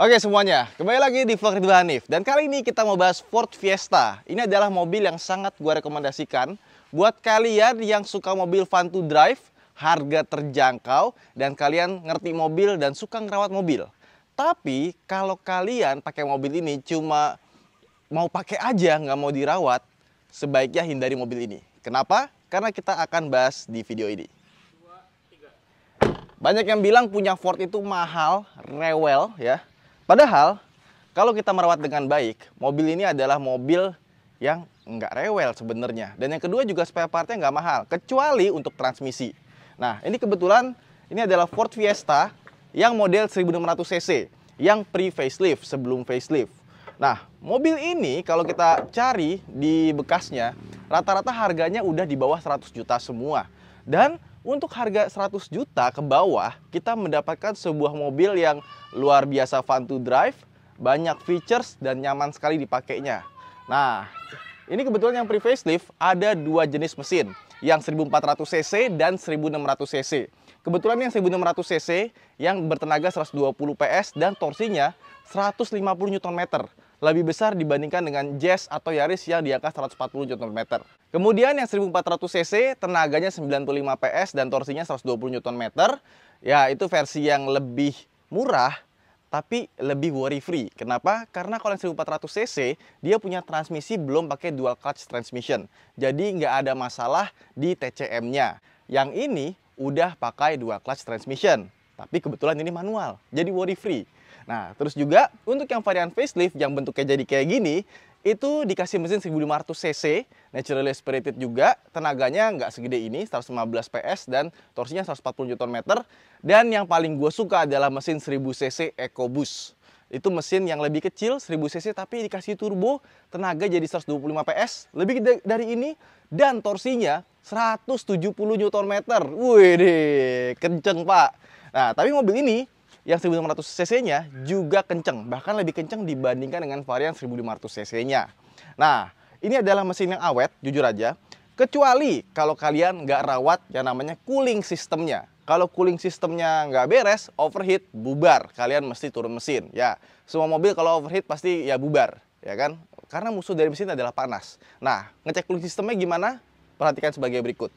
Oke semuanya, kembali lagi di vlog Ridwan Hanif Dan kali ini kita mau bahas Ford Fiesta Ini adalah mobil yang sangat gue rekomendasikan Buat kalian yang suka mobil fun to drive Harga terjangkau Dan kalian ngerti mobil dan suka ngerawat mobil Tapi kalau kalian pakai mobil ini cuma mau pakai aja nggak mau dirawat Sebaiknya hindari mobil ini Kenapa? Karena kita akan bahas di video ini Banyak yang bilang punya Ford itu mahal, rewel ya Padahal kalau kita merawat dengan baik, mobil ini adalah mobil yang nggak rewel sebenarnya. Dan yang kedua juga spare partnya nggak mahal, kecuali untuk transmisi. Nah, ini kebetulan ini adalah Ford Fiesta yang model 1600 cc, yang pre facelift sebelum facelift. Nah, mobil ini kalau kita cari di bekasnya, rata-rata harganya udah di bawah 100 juta semua. Dan untuk harga 100 juta ke bawah, kita mendapatkan sebuah mobil yang luar biasa fun to drive, banyak features dan nyaman sekali dipakainya. Nah, ini kebetulan yang pre-facelift ada dua jenis mesin, yang 1400 cc dan 1600 cc. Kebetulan yang 1600 cc yang bertenaga 120 PS dan torsinya 150 Nm lebih besar dibandingkan dengan Jazz atau Yaris yang di angka 140 Nm. Kemudian yang 1400 cc tenaganya 95 PS dan torsinya 120 Nm. Ya, itu versi yang lebih murah tapi lebih worry free. Kenapa? Karena kalau yang 1400 cc dia punya transmisi belum pakai dual clutch transmission. Jadi nggak ada masalah di TCM-nya. Yang ini udah pakai dual clutch transmission. Tapi kebetulan ini manual, jadi worry free. Nah, terus juga untuk yang varian facelift yang bentuknya jadi kayak gini, itu dikasih mesin 1500 cc, naturally aspirated juga, tenaganya nggak segede ini, 115 PS dan torsinya 140 Nm. Dan yang paling gue suka adalah mesin 1000 cc EcoBoost. Itu mesin yang lebih kecil, 1000 cc tapi dikasih turbo, tenaga jadi 125 PS, lebih dari ini, dan torsinya 170 Nm. Wih deh, kenceng pak. Nah, tapi mobil ini yang 1500 cc-nya juga kenceng, bahkan lebih kenceng dibandingkan dengan varian 1500 cc-nya. Nah, ini adalah mesin yang awet, jujur aja. Kecuali kalau kalian nggak rawat yang namanya cooling sistemnya. Kalau cooling sistemnya nggak beres, overheat, bubar. Kalian mesti turun mesin. Ya, semua mobil kalau overheat pasti ya bubar. Ya kan? Karena musuh dari mesin adalah panas. Nah, ngecek cooling sistemnya gimana? Perhatikan sebagai berikut.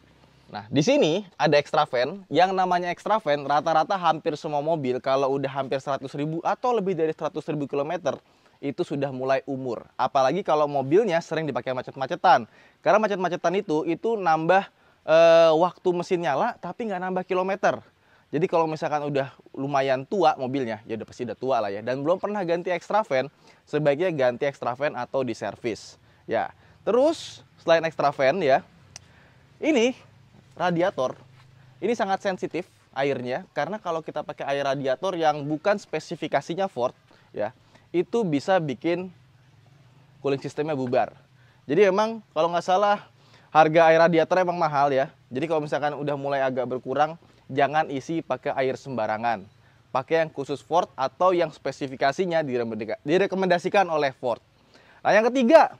Nah, di sini ada extra fan. Yang namanya extra fan rata-rata hampir semua mobil kalau udah hampir 100 ribu atau lebih dari 100 ribu kilometer itu sudah mulai umur. Apalagi kalau mobilnya sering dipakai macet-macetan. Karena macet-macetan itu itu nambah e, waktu mesin nyala tapi nggak nambah kilometer. Jadi kalau misalkan udah lumayan tua mobilnya, ya udah pasti udah tua lah ya. Dan belum pernah ganti extra fan, sebaiknya ganti extra fan atau di service. Ya. Terus selain extra fan ya, ini radiator ini sangat sensitif airnya karena kalau kita pakai air radiator yang bukan spesifikasinya Ford ya itu bisa bikin cooling sistemnya bubar. Jadi emang kalau nggak salah harga air radiator emang mahal ya. Jadi kalau misalkan udah mulai agak berkurang jangan isi pakai air sembarangan. Pakai yang khusus Ford atau yang spesifikasinya direkomendasikan oleh Ford. Nah yang ketiga,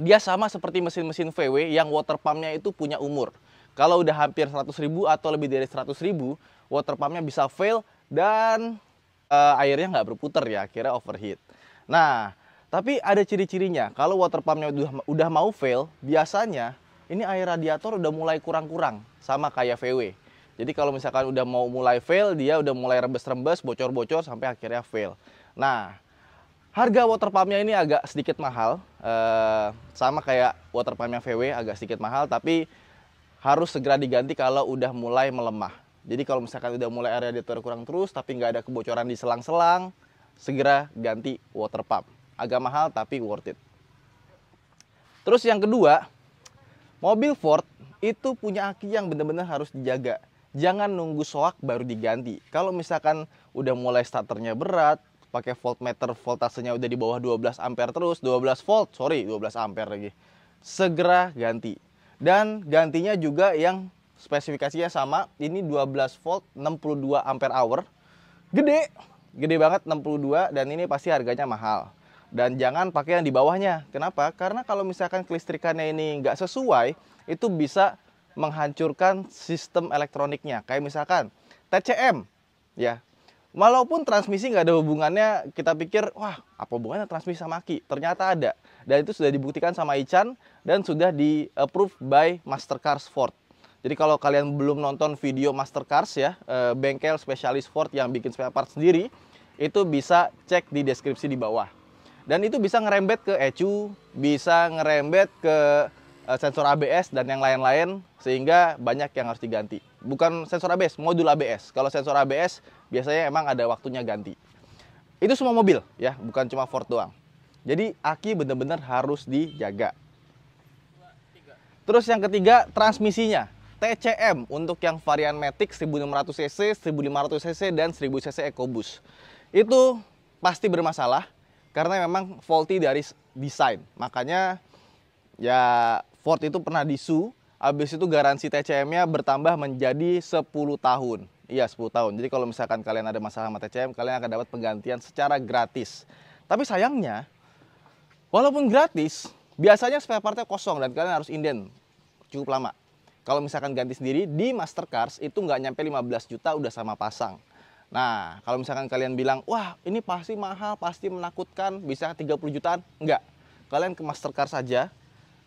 dia sama seperti mesin-mesin VW yang water pumpnya itu punya umur. Kalau udah hampir 100 ribu atau lebih dari 100 ribu, water pumpnya bisa fail dan uh, airnya nggak berputar ya, akhirnya overheat. Nah, tapi ada ciri-cirinya. Kalau water pumpnya udah, udah mau fail, biasanya ini air radiator udah mulai kurang-kurang sama kayak VW. Jadi kalau misalkan udah mau mulai fail, dia udah mulai rembes-rembes, bocor-bocor sampai akhirnya fail. Nah, harga water pumpnya ini agak sedikit mahal, eh, sama kayak water pumpnya VW agak sedikit mahal, tapi harus segera diganti kalau udah mulai melemah. Jadi kalau misalkan udah mulai area radiator kurang terus tapi nggak ada kebocoran di selang-selang, segera ganti water pump. Agak mahal tapi worth it. Terus yang kedua, mobil Ford itu punya aki yang benar-benar harus dijaga. Jangan nunggu soak baru diganti. Kalau misalkan udah mulai starternya berat, pakai voltmeter voltasenya udah di bawah 12 ampere terus, 12 volt, sorry 12 ampere lagi. Segera ganti dan gantinya juga yang spesifikasinya sama ini 12 volt 62 ampere hour gede gede banget 62 dan ini pasti harganya mahal dan jangan pakai yang di bawahnya kenapa karena kalau misalkan kelistrikannya ini nggak sesuai itu bisa menghancurkan sistem elektroniknya kayak misalkan TCM ya Walaupun transmisi nggak ada hubungannya, kita pikir, wah apa hubungannya transmisi sama aki? Ternyata ada. Dan itu sudah dibuktikan sama Ican dan sudah di approve by Mastercars Ford. Jadi kalau kalian belum nonton video Mastercars ya, eh, bengkel spesialis Ford yang bikin spare part sendiri, itu bisa cek di deskripsi di bawah. Dan itu bisa ngerembet ke ECU, bisa ngerembet ke eh, sensor ABS dan yang lain-lain sehingga banyak yang harus diganti. Bukan sensor ABS, modul ABS. Kalau sensor ABS biasanya emang ada waktunya ganti. Itu semua mobil ya, bukan cuma Ford doang. Jadi aki benar-benar harus dijaga. Terus yang ketiga, transmisinya. TCM untuk yang varian Matic 1600 cc, 1500 cc dan 1000 cc EcoBoost. Itu pasti bermasalah karena memang faulty dari desain. Makanya ya Ford itu pernah disu, habis itu garansi TCM-nya bertambah menjadi 10 tahun. Iya, 10 tahun. Jadi kalau misalkan kalian ada masalah sama TCM, kalian akan dapat penggantian secara gratis. Tapi sayangnya walaupun gratis, Biasanya spare partnya kosong dan kalian harus inden cukup lama. Kalau misalkan ganti sendiri di Master Cars itu nggak nyampe 15 juta udah sama pasang. Nah, kalau misalkan kalian bilang, wah ini pasti mahal, pasti menakutkan, bisa 30 jutaan, enggak. Kalian ke Mastercard saja,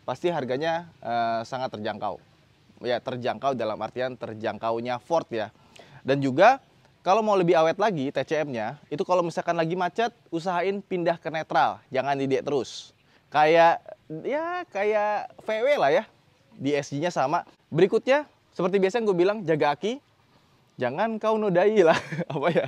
pasti harganya eh, sangat terjangkau. Ya, terjangkau dalam artian terjangkaunya Ford ya. Dan juga, kalau mau lebih awet lagi TCM-nya, itu kalau misalkan lagi macet, usahain pindah ke netral, jangan di terus kayak ya kayak VW lah ya di SG-nya sama. Berikutnya seperti biasa yang gue bilang jaga aki. Jangan kau nodai lah apa ya.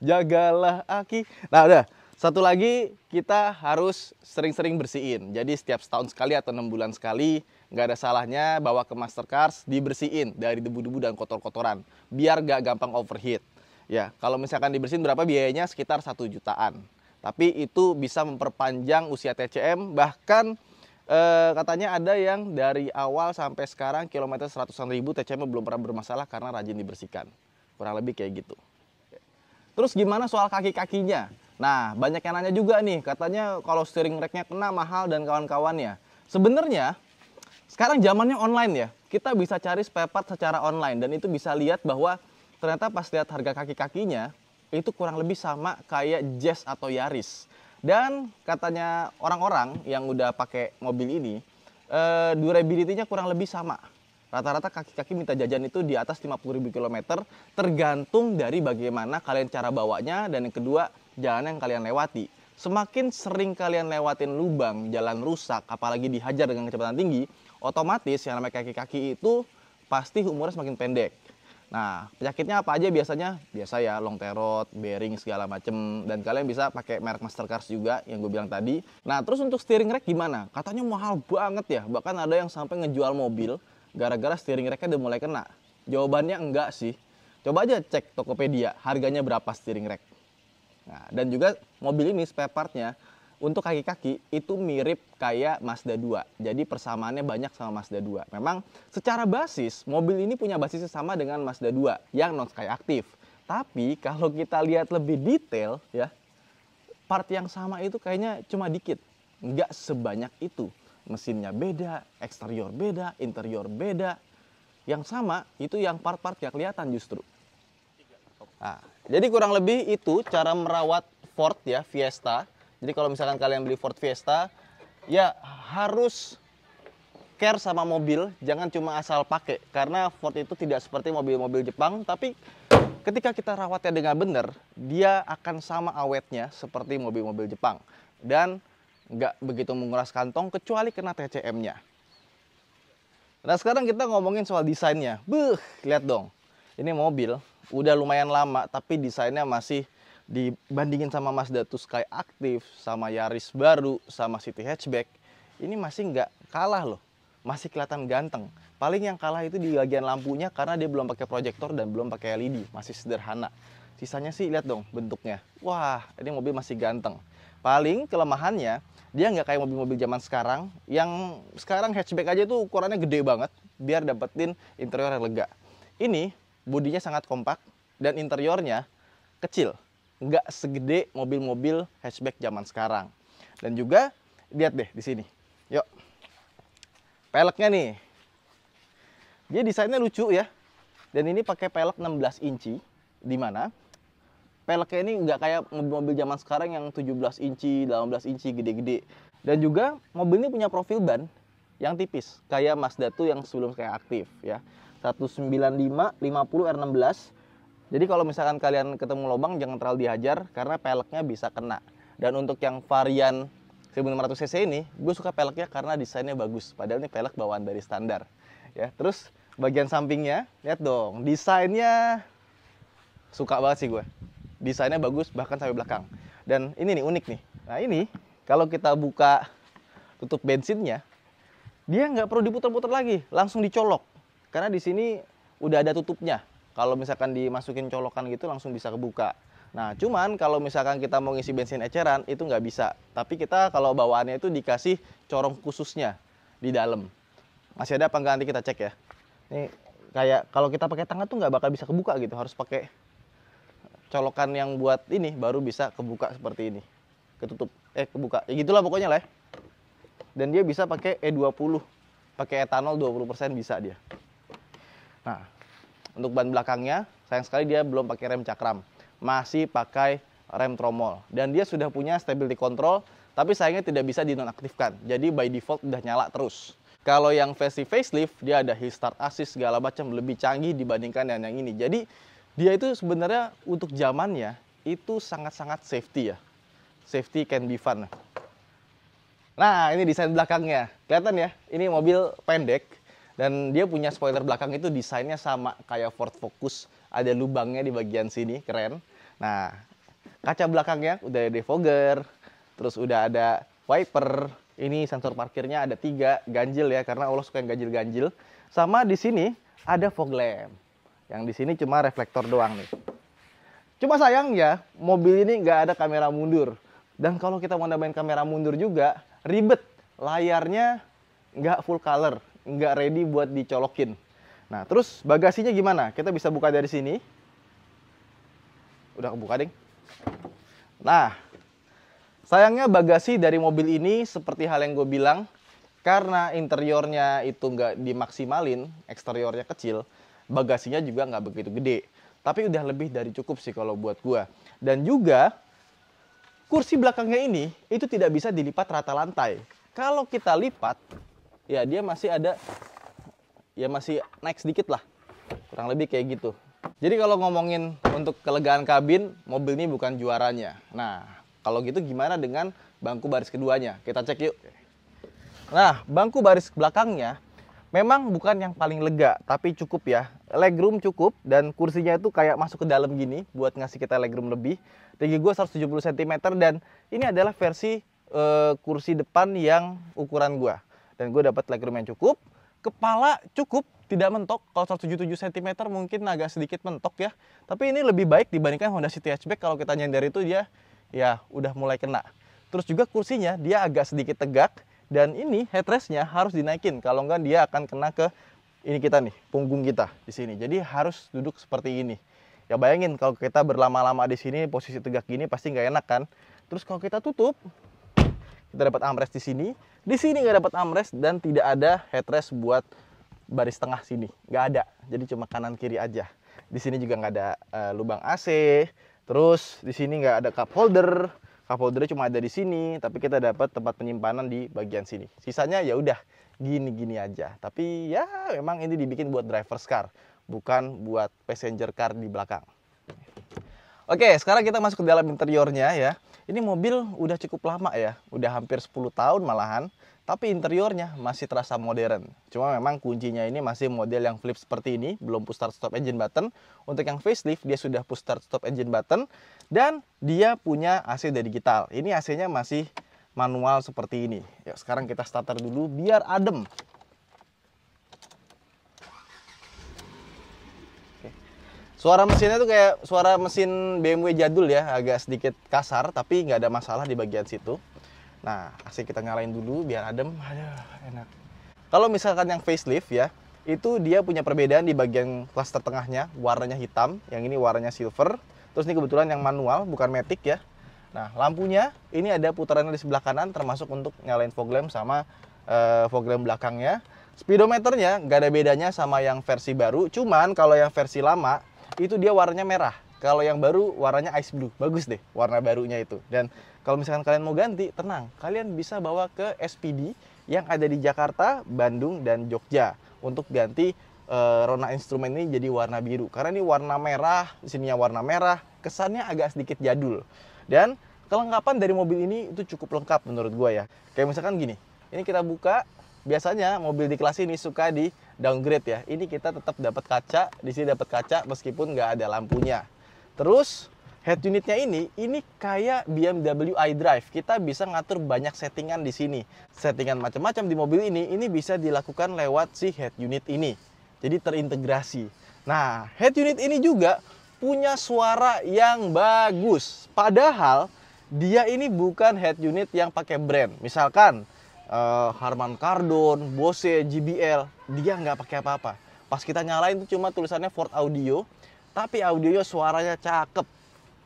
Jagalah aki. Nah, udah. Satu lagi kita harus sering-sering bersihin. Jadi setiap setahun sekali atau enam bulan sekali nggak ada salahnya bawa ke master cars dibersihin dari debu-debu dan kotor-kotoran biar gak gampang overheat. Ya, kalau misalkan dibersihin berapa biayanya? Sekitar satu jutaan. Tapi itu bisa memperpanjang usia TCM bahkan e, katanya ada yang dari awal sampai sekarang kilometer seratusan ribu TCM belum pernah bermasalah karena rajin dibersihkan. Kurang lebih kayak gitu. Terus gimana soal kaki-kakinya? Nah, banyak yang nanya juga nih, katanya kalau steering racknya kena mahal dan kawan-kawannya. Sebenarnya sekarang zamannya online ya. Kita bisa cari spare part secara online dan itu bisa lihat bahwa ternyata pas lihat harga kaki-kakinya itu kurang lebih sama kayak Jazz atau Yaris. Dan katanya orang-orang yang udah pakai mobil ini, uh, durability-nya kurang lebih sama. Rata-rata kaki-kaki minta jajan itu di atas 50.000 kilometer tergantung dari bagaimana kalian cara bawanya dan yang kedua jalan yang kalian lewati. Semakin sering kalian lewatin lubang, jalan rusak, apalagi dihajar dengan kecepatan tinggi, otomatis yang namanya kaki-kaki itu pasti umurnya semakin pendek. Nah, penyakitnya apa aja biasanya? Biasa ya, long terot, bearing segala macem. Dan kalian bisa pakai merek Mastercars juga yang gue bilang tadi. Nah, terus untuk steering rack gimana? Katanya mahal banget ya. Bahkan ada yang sampai ngejual mobil gara-gara steering racknya udah mulai kena. Jawabannya enggak sih. Coba aja cek Tokopedia, harganya berapa steering rack. Nah, dan juga mobil ini spare partnya untuk kaki-kaki itu mirip kayak Mazda 2. Jadi persamaannya banyak sama Mazda 2. Memang secara basis mobil ini punya basisnya sama dengan Mazda 2 yang non aktif. Tapi kalau kita lihat lebih detail ya part yang sama itu kayaknya cuma dikit. Nggak sebanyak itu. Mesinnya beda, eksterior beda, interior beda. Yang sama itu yang part-part yang kelihatan justru. Nah, jadi kurang lebih itu cara merawat Ford ya Fiesta jadi kalau misalkan kalian beli Ford Fiesta, ya harus care sama mobil, jangan cuma asal pakai. Karena Ford itu tidak seperti mobil-mobil Jepang, tapi ketika kita rawatnya dengan benar, dia akan sama awetnya seperti mobil-mobil Jepang. Dan nggak begitu menguras kantong kecuali kena TCM-nya. Nah sekarang kita ngomongin soal desainnya. Beuh, lihat dong. Ini mobil udah lumayan lama tapi desainnya masih dibandingin sama Mazda tuh Sky Active, sama Yaris baru, sama City Hatchback, ini masih nggak kalah loh. Masih kelihatan ganteng. Paling yang kalah itu di bagian lampunya karena dia belum pakai proyektor dan belum pakai LED, masih sederhana. Sisanya sih lihat dong bentuknya. Wah, ini mobil masih ganteng. Paling kelemahannya dia nggak kayak mobil-mobil zaman sekarang yang sekarang hatchback aja tuh ukurannya gede banget biar dapetin interior yang lega. Ini bodinya sangat kompak dan interiornya kecil nggak segede mobil-mobil hatchback zaman sekarang. Dan juga lihat deh di sini. Yuk. Peleknya nih. Dia desainnya lucu ya. Dan ini pakai pelek 16 inci di mana peleknya ini nggak kayak mobil-mobil zaman sekarang yang 17 inci, 18 inci gede-gede. Dan juga mobil ini punya profil ban yang tipis kayak Mazda tuh yang sebelum kayak aktif ya. 195 50 R16 jadi kalau misalkan kalian ketemu lobang, jangan terlalu dihajar karena peleknya bisa kena. Dan untuk yang varian 1500 cc ini, gue suka peleknya karena desainnya bagus. Padahal ini pelek bawaan dari standar. Ya, terus bagian sampingnya, lihat dong, desainnya suka banget sih gue. Desainnya bagus bahkan sampai belakang. Dan ini nih unik nih. Nah ini kalau kita buka tutup bensinnya, dia nggak perlu diputar-putar lagi, langsung dicolok. Karena di sini udah ada tutupnya kalau misalkan dimasukin colokan gitu langsung bisa kebuka nah cuman kalau misalkan kita mau ngisi bensin eceran itu nggak bisa tapi kita kalau bawaannya itu dikasih corong khususnya di dalam masih ada apa nggak nanti kita cek ya ini kayak kalau kita pakai tangan tuh nggak bakal bisa kebuka gitu harus pakai colokan yang buat ini baru bisa kebuka seperti ini ketutup eh kebuka ya gitulah pokoknya lah ya. dan dia bisa pakai E20 pakai etanol 20% bisa dia nah untuk ban belakangnya, sayang sekali dia belum pakai rem cakram. Masih pakai rem tromol. Dan dia sudah punya stability control, tapi sayangnya tidak bisa dinonaktifkan. Jadi by default udah nyala terus. Kalau yang versi facelift, dia ada hill start assist segala macam lebih canggih dibandingkan yang, yang ini. Jadi dia itu sebenarnya untuk zamannya itu sangat-sangat safety ya. Safety can be fun. Nah, ini desain belakangnya. Kelihatan ya, ini mobil pendek, dan dia punya spoiler belakang itu desainnya sama kayak Ford Focus. Ada lubangnya di bagian sini, keren. Nah, kaca belakangnya udah ada defogger, terus udah ada wiper. Ini sensor parkirnya ada tiga, ganjil ya, karena Allah suka yang ganjil-ganjil. Sama di sini ada fog lamp. Yang di sini cuma reflektor doang nih. Cuma sayang ya, mobil ini nggak ada kamera mundur. Dan kalau kita mau nambahin kamera mundur juga, ribet. Layarnya nggak full color nggak ready buat dicolokin. Nah, terus bagasinya gimana? Kita bisa buka dari sini. Udah kebuka, Ding. Nah, sayangnya bagasi dari mobil ini seperti hal yang gue bilang, karena interiornya itu nggak dimaksimalin, eksteriornya kecil, bagasinya juga nggak begitu gede. Tapi udah lebih dari cukup sih kalau buat gue. Dan juga, kursi belakangnya ini, itu tidak bisa dilipat rata lantai. Kalau kita lipat, ya dia masih ada ya masih naik sedikit lah kurang lebih kayak gitu jadi kalau ngomongin untuk kelegaan kabin mobil ini bukan juaranya nah kalau gitu gimana dengan bangku baris keduanya kita cek yuk nah bangku baris belakangnya memang bukan yang paling lega, tapi cukup ya. Legroom cukup dan kursinya itu kayak masuk ke dalam gini buat ngasih kita legroom lebih. Tinggi gue 170 cm dan ini adalah versi e, kursi depan yang ukuran gue dan gue dapat legroom yang cukup kepala cukup tidak mentok kalau 177 cm mungkin agak sedikit mentok ya tapi ini lebih baik dibandingkan Honda City Hatchback kalau kita nyender itu dia ya udah mulai kena terus juga kursinya dia agak sedikit tegak dan ini headrestnya harus dinaikin kalau enggak dia akan kena ke ini kita nih punggung kita di sini jadi harus duduk seperti ini ya bayangin kalau kita berlama-lama di sini posisi tegak gini pasti nggak enak kan terus kalau kita tutup kita dapat armrest di sini di sini nggak dapat armrest dan tidak ada headrest buat baris tengah sini nggak ada jadi cuma kanan kiri aja di sini juga nggak ada uh, lubang AC terus di sini nggak ada cup holder cup holder cuma ada di sini tapi kita dapat tempat penyimpanan di bagian sini sisanya ya udah gini-gini aja tapi ya memang ini dibikin buat driver's car bukan buat passenger car di belakang Oke, sekarang kita masuk ke dalam interiornya ya. Ini mobil udah cukup lama ya, udah hampir 10 tahun malahan, tapi interiornya masih terasa modern. Cuma memang kuncinya ini masih model yang flip seperti ini, belum push start stop engine button. Untuk yang facelift dia sudah push start stop engine button dan dia punya AC dari digital. Ini AC-nya masih manual seperti ini. Yuk, sekarang kita starter dulu biar adem. Suara mesinnya tuh kayak suara mesin BMW jadul ya, agak sedikit kasar tapi nggak ada masalah di bagian situ. Nah, asli kita nyalain dulu biar adem. Aduh, enak. Kalau misalkan yang facelift ya, itu dia punya perbedaan di bagian cluster tengahnya, warnanya hitam, yang ini warnanya silver. Terus ini kebetulan yang manual, bukan matic ya. Nah, lampunya ini ada putarannya di sebelah kanan termasuk untuk nyalain fog lamp sama uh, fog lamp belakangnya. Speedometernya nggak ada bedanya sama yang versi baru, cuman kalau yang versi lama itu dia warnanya merah. Kalau yang baru warnanya ice blue, bagus deh warna barunya itu. Dan kalau misalkan kalian mau ganti, tenang, kalian bisa bawa ke SPD yang ada di Jakarta, Bandung, dan Jogja untuk ganti e, rona instrumen ini jadi warna biru. Karena ini warna merah, sininya warna merah, kesannya agak sedikit jadul. Dan kelengkapan dari mobil ini itu cukup lengkap menurut gue ya. Kayak misalkan gini, ini kita buka, biasanya mobil di kelas ini suka di downgrade ya. Ini kita tetap dapat kaca, di sini dapat kaca meskipun nggak ada lampunya. Terus head unitnya ini, ini kayak BMW iDrive. Kita bisa ngatur banyak settingan di sini. Settingan macam-macam di mobil ini, ini bisa dilakukan lewat si head unit ini. Jadi terintegrasi. Nah, head unit ini juga punya suara yang bagus. Padahal dia ini bukan head unit yang pakai brand. Misalkan uh, Harman Kardon, Bose, JBL, dia nggak pakai apa-apa. Pas kita nyalain itu cuma tulisannya Ford Audio, tapi audionya suaranya cakep,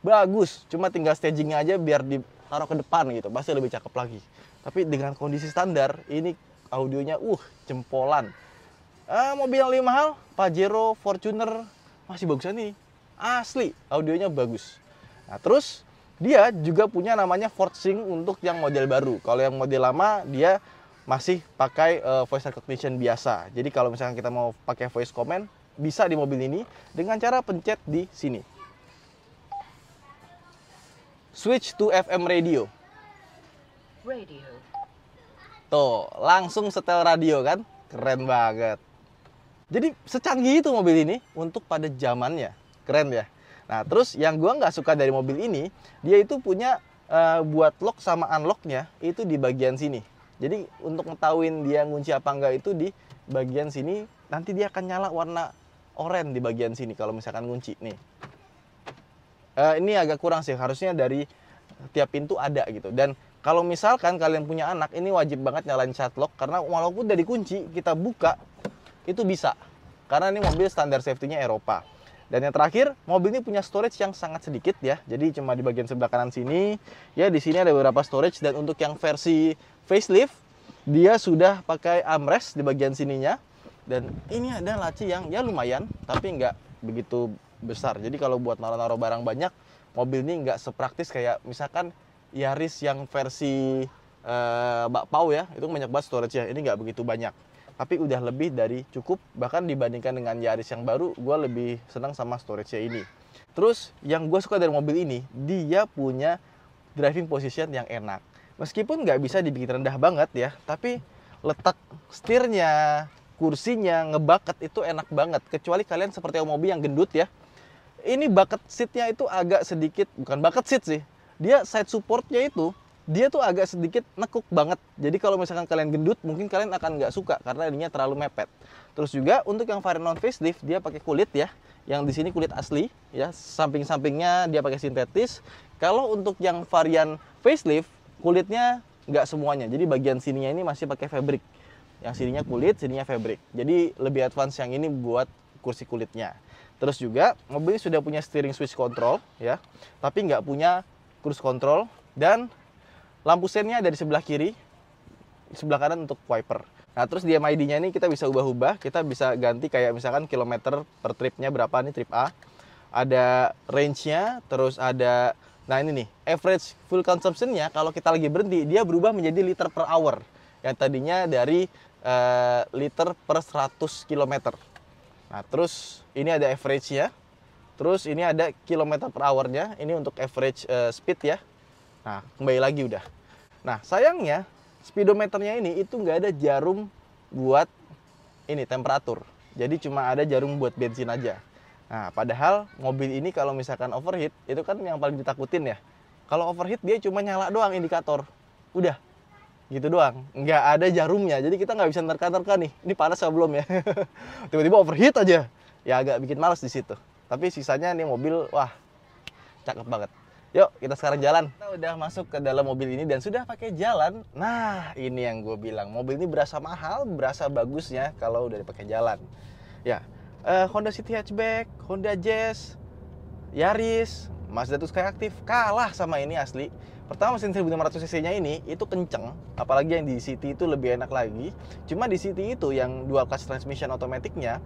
bagus. Cuma tinggal staging aja biar ditaruh ke depan gitu, pasti lebih cakep lagi. Tapi dengan kondisi standar, ini audionya uh jempolan. Uh, mobil yang lebih mahal, Pajero, Fortuner, masih bagusan nih. Asli, audionya bagus. Nah terus dia juga punya namanya forcing untuk yang model baru. Kalau yang model lama dia masih pakai uh, voice recognition biasa. Jadi kalau misalnya kita mau pakai voice command bisa di mobil ini dengan cara pencet di sini. Switch to FM radio. Radio. Tuh, langsung setel radio kan? Keren banget. Jadi secanggih itu mobil ini untuk pada zamannya. Keren ya? Nah, terus yang gua nggak suka dari mobil ini, dia itu punya uh, buat lock sama unlocknya itu di bagian sini. Jadi untuk ngetahuin dia ngunci apa enggak itu di bagian sini nanti dia akan nyala warna oranye di bagian sini kalau misalkan ngunci nih. Uh, ini agak kurang sih harusnya dari tiap pintu ada gitu dan kalau misalkan kalian punya anak ini wajib banget nyalain lock karena walaupun dari kunci kita buka itu bisa karena ini mobil standar safety-nya Eropa dan yang terakhir, mobil ini punya storage yang sangat sedikit ya. Jadi cuma di bagian sebelah kanan sini, ya di sini ada beberapa storage dan untuk yang versi facelift dia sudah pakai armrest di bagian sininya. Dan ini ada laci yang ya lumayan, tapi nggak begitu besar. Jadi kalau buat naruh-naruh barang banyak, mobil ini nggak sepraktis kayak misalkan Yaris yang versi uh, pau ya, itu banyak banget storage-nya. Ini nggak begitu banyak tapi udah lebih dari cukup bahkan dibandingkan dengan Yaris yang baru gue lebih senang sama storage-nya ini terus yang gue suka dari mobil ini dia punya driving position yang enak meskipun nggak bisa dibikin rendah banget ya tapi letak setirnya kursinya ngebaket itu enak banget kecuali kalian seperti mobil yang gendut ya ini bucket seatnya itu agak sedikit bukan bucket seat sih dia side supportnya itu dia tuh agak sedikit nekuk banget. Jadi kalau misalkan kalian gendut, mungkin kalian akan nggak suka karena ininya terlalu mepet. Terus juga untuk yang varian non facelift dia pakai kulit ya, yang di sini kulit asli ya, samping-sampingnya dia pakai sintetis. Kalau untuk yang varian facelift kulitnya nggak semuanya. Jadi bagian sininya ini masih pakai fabric. Yang sininya kulit, sininya fabric. Jadi lebih advance yang ini buat kursi kulitnya. Terus juga mobil sudah punya steering switch control ya, tapi nggak punya cruise control dan Lampu sennya ada di sebelah kiri, di sebelah kanan untuk wiper. Nah, terus di MID-nya ini kita bisa ubah-ubah, kita bisa ganti kayak misalkan kilometer per tripnya berapa nih trip A. Ada range-nya, terus ada nah ini nih, average fuel consumption-nya kalau kita lagi berhenti dia berubah menjadi liter per hour. Yang tadinya dari uh, liter per 100 km. Nah, terus ini ada average-nya. Terus ini ada kilometer per hour-nya, ini untuk average uh, eh, speed ya. Nah, kembali lagi udah. Nah, sayangnya speedometernya ini itu nggak ada jarum buat ini temperatur. Jadi cuma ada jarum buat bensin aja. Nah, padahal mobil ini kalau misalkan overheat itu kan yang paling ditakutin ya. Kalau overheat dia cuma nyala doang indikator. Udah, gitu doang nggak ada jarumnya jadi kita nggak bisa nerka-nerka nih ini panas atau belum ya tiba-tiba overheat aja ya agak bikin males di situ tapi sisanya ini mobil wah cakep banget Yuk, kita sekarang jalan. Kita udah masuk ke dalam mobil ini dan sudah pakai jalan. Nah, ini yang gue bilang. Mobil ini berasa mahal, berasa bagusnya kalau udah dipakai jalan. Ya, uh, Honda City Hatchback, Honda Jazz, Yaris, Mazda tuh kayak aktif kalah sama ini asli. Pertama mesin 1500 cc-nya ini itu kenceng, apalagi yang di City itu lebih enak lagi. Cuma di City itu yang dual clutch transmission otomatiknya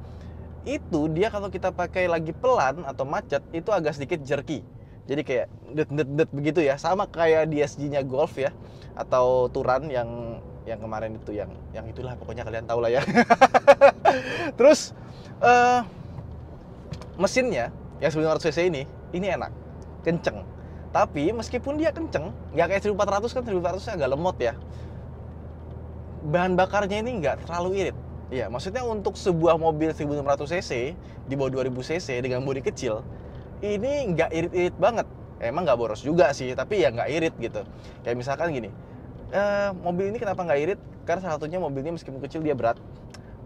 itu dia kalau kita pakai lagi pelan atau macet itu agak sedikit jerky jadi kayak det det det begitu ya. Sama kayak DSG-nya Golf ya atau Turan yang yang kemarin itu yang yang itulah pokoknya kalian tahu lah ya. Terus uh, mesinnya yang 900 cc ini ini enak, kenceng. Tapi meskipun dia kenceng, nggak kayak 1400 kan 1400 agak lemot ya. Bahan bakarnya ini nggak terlalu irit. Iya, maksudnya untuk sebuah mobil 1600 cc di bawah 2000 cc dengan bodi kecil, ini nggak irit-irit banget emang nggak boros juga sih tapi ya nggak irit gitu kayak misalkan gini e, mobil ini kenapa nggak irit karena salah satunya mobil ini meskipun kecil dia berat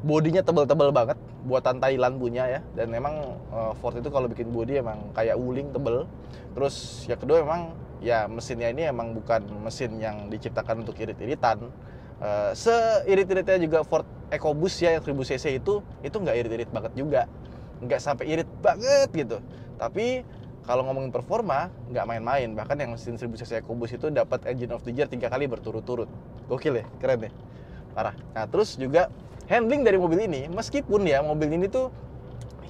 bodinya tebel-tebel banget buatan Thailand punya ya dan memang eh, Ford itu kalau bikin bodi emang kayak wuling tebel terus ya kedua emang ya mesinnya ini emang bukan mesin yang diciptakan untuk irit-iritan uh, seirit-iritnya juga Ford EcoBoost ya yang 1000 cc itu itu nggak irit-irit banget juga nggak sampai irit banget gitu tapi kalau ngomongin performa nggak main-main bahkan yang mesin 1000 cc kubus itu dapat engine of the year tiga kali berturut-turut gokil ya keren ya parah nah terus juga handling dari mobil ini meskipun ya mobil ini tuh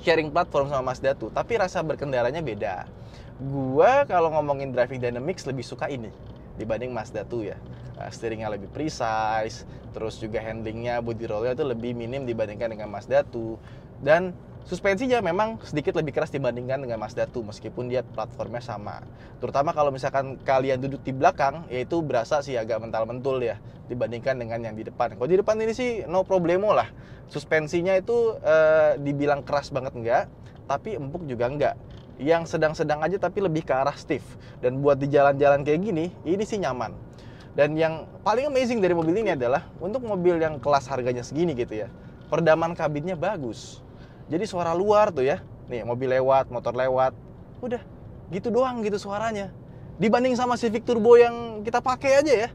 sharing platform sama Mazda tuh tapi rasa berkendaranya beda gua kalau ngomongin driving dynamics lebih suka ini dibanding Mazda tuh ya eh, steeringnya lebih precise terus juga handlingnya body rollnya tuh lebih minim dibandingkan dengan Mazda tuh dan suspensinya memang sedikit lebih keras dibandingkan dengan Mazda 2 meskipun dia platformnya sama. Terutama kalau misalkan kalian duduk di belakang, yaitu berasa sih agak mental-mentul ya dibandingkan dengan yang di depan. Kalau di depan ini sih no problemo lah. Suspensinya itu eh, dibilang keras banget enggak, tapi empuk juga enggak. Yang sedang-sedang aja tapi lebih ke arah stiff. Dan buat di jalan-jalan kayak gini, ini sih nyaman. Dan yang paling amazing dari mobil ini adalah untuk mobil yang kelas harganya segini gitu ya. Perdaman kabinnya bagus jadi suara luar tuh ya. Nih, mobil lewat, motor lewat. Udah, gitu doang gitu suaranya. Dibanding sama Civic Turbo yang kita pakai aja ya.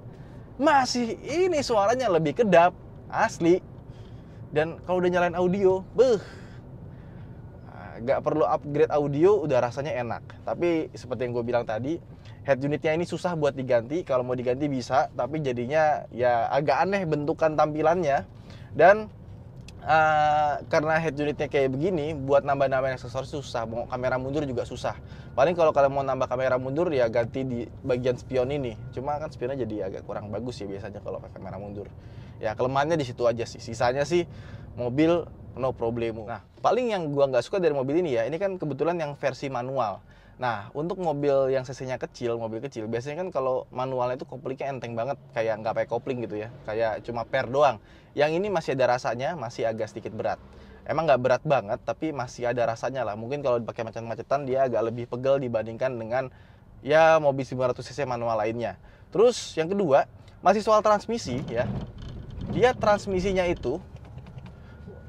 Masih ini suaranya lebih kedap, asli. Dan kalau udah nyalain audio, beuh. Ah, nggak perlu upgrade audio, udah rasanya enak. Tapi seperti yang gue bilang tadi, head unitnya ini susah buat diganti kalau mau diganti bisa tapi jadinya ya agak aneh bentukan tampilannya dan uh, karena head unitnya kayak begini buat nambah-nambahin aksesoris susah mau kamera mundur juga susah paling kalau kalian mau nambah kamera mundur ya ganti di bagian spion ini cuma kan spionnya jadi agak kurang bagus ya biasanya kalau pakai kamera mundur ya kelemahannya di situ aja sih sisanya sih mobil no problemu. nah paling yang gua nggak suka dari mobil ini ya ini kan kebetulan yang versi manual Nah, untuk mobil yang cc-nya kecil, mobil kecil, biasanya kan kalau manualnya itu koplingnya enteng banget, kayak nggak pakai kopling gitu ya, kayak cuma per doang. Yang ini masih ada rasanya, masih agak sedikit berat. Emang nggak berat banget, tapi masih ada rasanya lah. Mungkin kalau dipakai macet-macetan, dia agak lebih pegel dibandingkan dengan ya mobil 900 cc manual lainnya. Terus yang kedua, masih soal transmisi ya. Dia transmisinya itu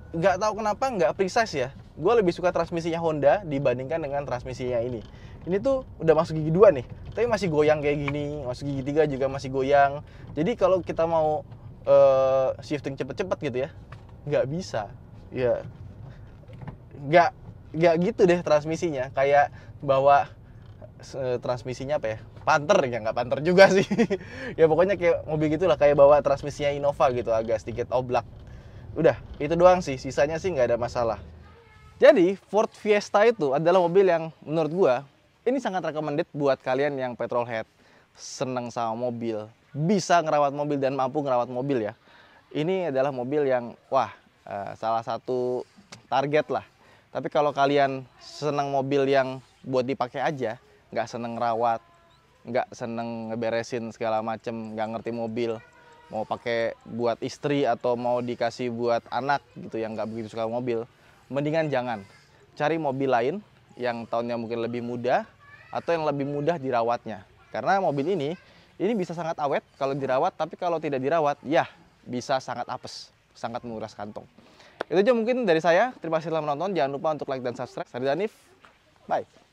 nggak tahu kenapa nggak precise ya gue lebih suka transmisinya Honda dibandingkan dengan transmisinya ini ini tuh udah masuk gigi dua nih tapi masih goyang kayak gini masuk gigi tiga juga masih goyang jadi kalau kita mau uh, shifting cepet-cepet gitu ya nggak bisa ya nggak nggak gitu deh transmisinya kayak bawa uh, transmisinya apa ya panter ya nggak panter juga sih ya pokoknya kayak mobil gitulah kayak bawa transmisinya Innova gitu agak sedikit oblak udah itu doang sih sisanya sih nggak ada masalah jadi Ford Fiesta itu adalah mobil yang menurut gue ini sangat recommended buat kalian yang petrol head, seneng sama mobil, bisa ngerawat mobil dan mampu ngerawat mobil ya. Ini adalah mobil yang wah eh, salah satu target lah. Tapi kalau kalian seneng mobil yang buat dipakai aja, nggak seneng ngerawat, nggak seneng ngeberesin segala macem, nggak ngerti mobil, mau pakai buat istri atau mau dikasih buat anak gitu yang nggak begitu suka mobil, mendingan jangan. Cari mobil lain yang tahunnya mungkin lebih mudah atau yang lebih mudah dirawatnya. Karena mobil ini ini bisa sangat awet kalau dirawat, tapi kalau tidak dirawat ya bisa sangat apes, sangat menguras kantong. Itu aja mungkin dari saya. Terima kasih telah menonton. Jangan lupa untuk like dan subscribe. Saya Danif. Bye.